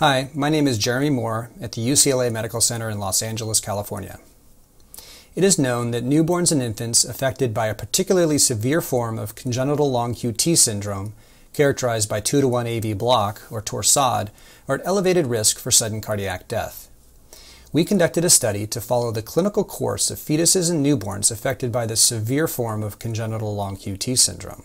Hi, my name is Jeremy Moore at the UCLA Medical Center in Los Angeles, California. It is known that newborns and infants affected by a particularly severe form of congenital long QT syndrome, characterized by 2 to 1 AV block, or torsade, are at elevated risk for sudden cardiac death. We conducted a study to follow the clinical course of fetuses and newborns affected by this severe form of congenital long QT syndrome.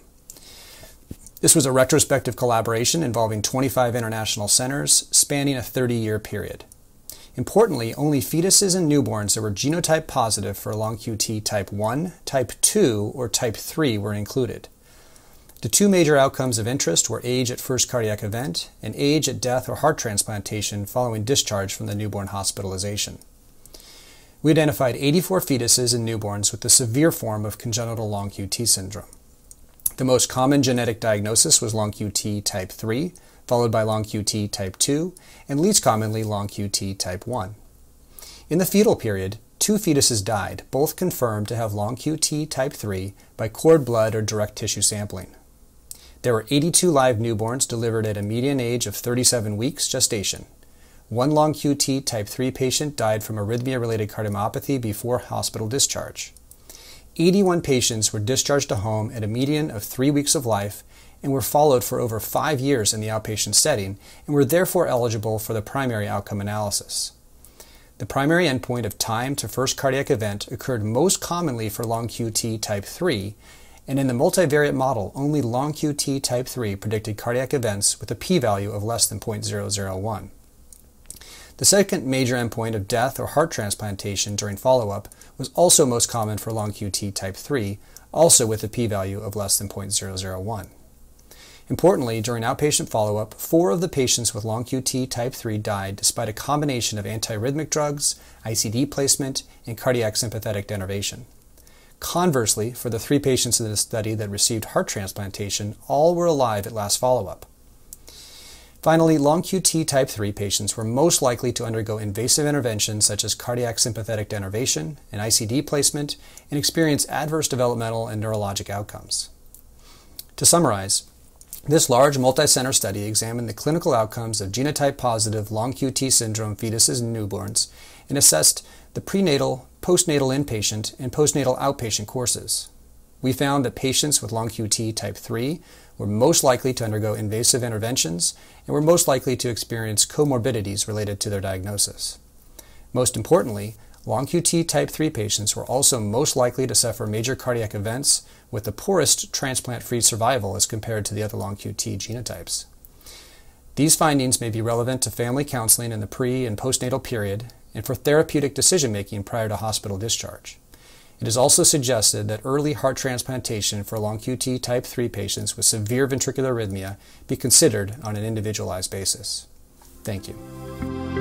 This was a retrospective collaboration involving 25 international centers spanning a 30 year period. Importantly, only fetuses and newborns that were genotype positive for long QT type 1, type 2, or type 3 were included. The two major outcomes of interest were age at first cardiac event and age at death or heart transplantation following discharge from the newborn hospitalization. We identified 84 fetuses and newborns with the severe form of congenital long QT syndrome. The most common genetic diagnosis was long QT type 3, followed by long QT type 2, and least commonly long QT type 1. In the fetal period, two fetuses died, both confirmed to have long QT type 3 by cord blood or direct tissue sampling. There were 82 live newborns delivered at a median age of 37 weeks gestation. One long QT type 3 patient died from arrhythmia related cardiomyopathy before hospital discharge. 81 patients were discharged to home at a median of three weeks of life and were followed for over five years in the outpatient setting and were therefore eligible for the primary outcome analysis. The primary endpoint of time to first cardiac event occurred most commonly for long QT type 3, and in the multivariate model, only long QT type 3 predicted cardiac events with a p value of less than 0.001. The second major endpoint of death or heart transplantation during follow up was also most common for long QT type 3, also with a p value of less than 0.001. Importantly, during outpatient follow up, four of the patients with long QT type 3 died despite a combination of antiarrhythmic drugs, ICD placement, and cardiac sympathetic denervation. Conversely, for the three patients in the study that received heart transplantation, all were alive at last follow up. Finally, long QT type 3 patients were most likely to undergo invasive interventions such as cardiac sympathetic denervation and ICD placement and experience adverse developmental and neurologic outcomes. To summarize, this large multicenter study examined the clinical outcomes of genotype positive long QT syndrome fetuses and newborns and assessed the prenatal, postnatal inpatient, and postnatal outpatient courses. We found that patients with long QT type 3 we're most likely to undergo invasive interventions, and we're most likely to experience comorbidities related to their diagnosis. Most importantly, long QT type 3 patients were also most likely to suffer major cardiac events with the poorest transplant free survival as compared to the other long QT genotypes. These findings may be relevant to family counseling in the pre and postnatal period and for therapeutic decision making prior to hospital discharge. It is also suggested that early heart transplantation for long QT type 3 patients with severe ventricular arrhythmia be considered on an individualized basis. Thank you.